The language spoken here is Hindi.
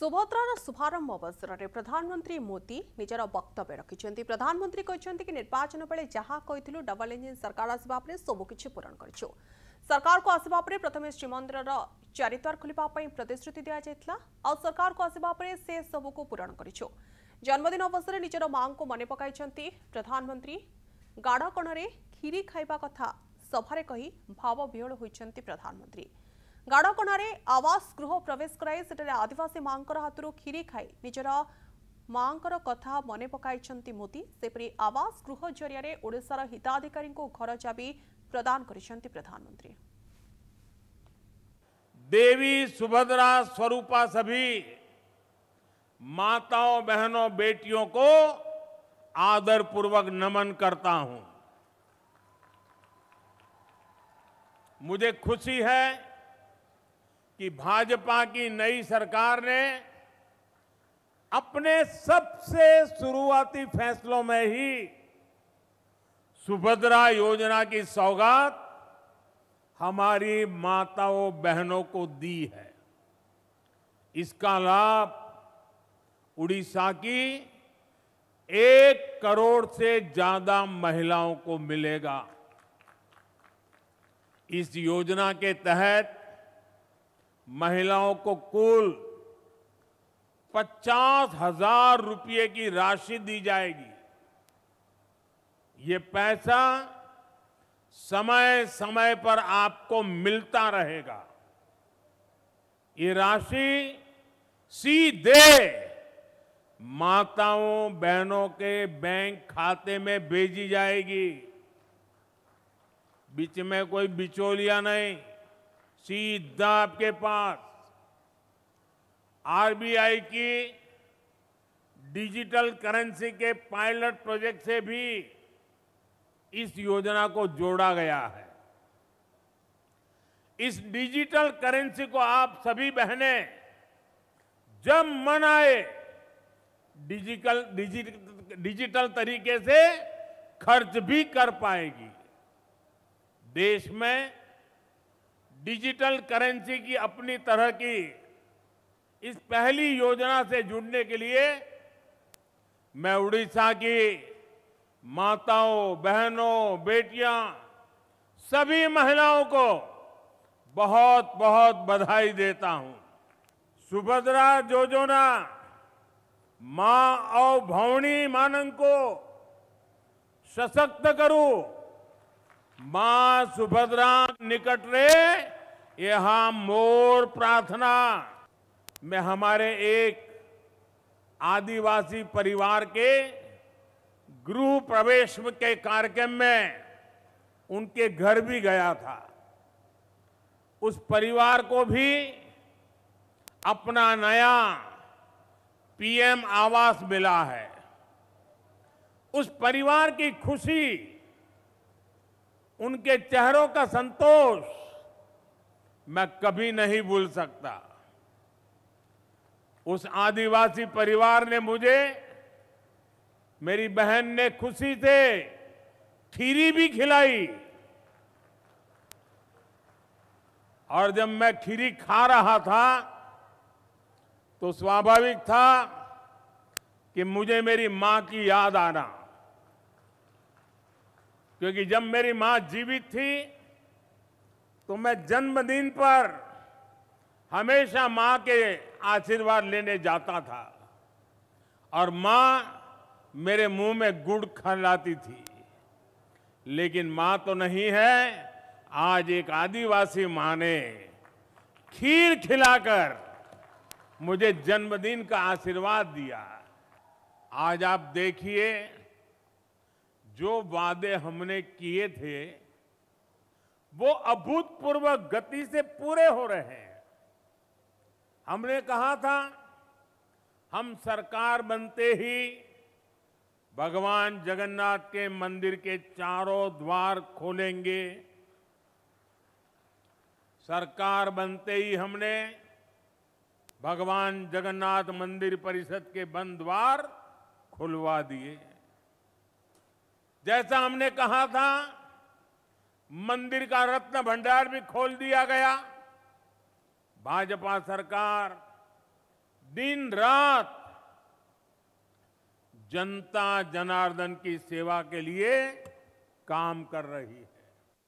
ସୁଭଦ୍ରାର ଶୁଭାରମ୍ଭ ଅବସରରେ ପ୍ରଧାନମନ୍ତ୍ରୀ ମୋଦି ନିଜର ବକ୍ତବ୍ୟ ରଖିଛନ୍ତି ପ୍ରଧାନମନ୍ତ୍ରୀ କହିଛନ୍ତି କି ନିର୍ବାଚନ ବେଳେ ଯାହା କହିଥିଲୁ ଡବଲ ଇଞ୍ଜିନ୍ ସରକାର ଆସିବା ପରେ ସବୁକିଛି ପୂରଣ କରିଛୁ ସରକାରକୁ ଆସିବା ପରେ ପ୍ରଥମେ ଶ୍ରୀମନ୍ଦିରର ଚାରିଦ୍ୱାର ଖୋଲିବା ପାଇଁ ପ୍ରତିଶ୍ରୁତି ଦିଆଯାଇଥିଲା ଆଉ ସରକାରକୁ ଆସିବା ପରେ ସେ ସବୁକୁ ପୂରଣ କରିଛୁ ଜନ୍ମଦିନ ଅବସରରେ ନିଜର ମାଙ୍କୁ ମନେ ପକାଇଛନ୍ତି ପ୍ରଧାନମନ୍ତ୍ରୀ ଗାଢ଼ କଣରେ କ୍ଷୀରି ଖାଇବା କଥା ସଭାରେ କହି ଭାବବିହୋଳ ହୋଇଛନ୍ତି ପ୍ରଧାନମନ୍ତ୍ରୀ गाड़कण आवास गृह प्रवेश कराई आदिवासी माँ हाथ क्षीरी खाई निजर माँ कथा मन पक मोदी सेपरी आवास गृह जरिया हिताधिकारी घर चबी प्रदान कर प्रधानमंत्री देवी सुभद्रा स्वरूपा सभी माताओं बहनों बेटियों को आदर पूर्वक नमन करता हूं मुझे खुशी है कि भाजपा की नई सरकार ने अपने सबसे शुरुआती फैसलों में ही सुभद्रा योजना की सौगात हमारी माताओं बहनों को दी है इसका लाभ उड़ीसा की एक करोड़ से ज्यादा महिलाओं को मिलेगा इस योजना के तहत महिलाओं को कुल पचास हजार रुपये की राशि दी जाएगी ये पैसा समय समय पर आपको मिलता रहेगा ये राशि सीधे माताओं बहनों के बैंक खाते में भेजी जाएगी बीच में कोई बिचौलिया नहीं सीधा आपके पास आरबीआई की डिजिटल करेंसी के पायलट प्रोजेक्ट से भी इस योजना को जोड़ा गया है इस डिजिटल करेंसी को आप सभी बहनें जब मन आए डिजिटल डिजिटल तरीके से खर्च भी कर पाएगी देश में डिजिटल करेंसी की अपनी तरह की इस पहली योजना से जुड़ने के लिए मैं उड़ीसा की माताओं बहनों बेटियां सभी महिलाओं को बहुत बहुत बधाई देता हूं सुभद्रा योजना मां और भौणी मानन को सशक्त करूं मां सुभद्रा निकट रे यहां मोर प्रार्थना में हमारे एक आदिवासी परिवार के गृह प्रवेश के कार्यक्रम में उनके घर भी गया था उस परिवार को भी अपना नया पीएम आवास मिला है उस परिवार की खुशी उनके चेहरों का संतोष मैं कभी नहीं भूल सकता उस आदिवासी परिवार ने मुझे मेरी बहन ने खुशी से खीरी भी खिलाई और जब मैं खीरी खा रहा था तो स्वाभाविक था कि मुझे मेरी मां की याद आना क्योंकि जब मेरी मां जीवित थी तो मैं जन्मदिन पर हमेशा माँ के आशीर्वाद लेने जाता था और माँ मेरे मुंह में गुड़ खिलाती थी लेकिन माँ तो नहीं है आज एक आदिवासी माँ ने खीर खिलाकर मुझे जन्मदिन का आशीर्वाद दिया आज आप देखिए जो वादे हमने किए थे वो अभूतपूर्व गति से पूरे हो रहे हैं हमने कहा था हम सरकार बनते ही भगवान जगन्नाथ के मंदिर के चारों द्वार खोलेंगे सरकार बनते ही हमने भगवान जगन्नाथ मंदिर परिषद के बंद द्वार खुलवा दिए जैसा हमने कहा था मंदिर का रत्न भंडार भी खोल दिया गया भाजपा सरकार दिन रात जनता जनार्दन की सेवा के लिए काम कर रही है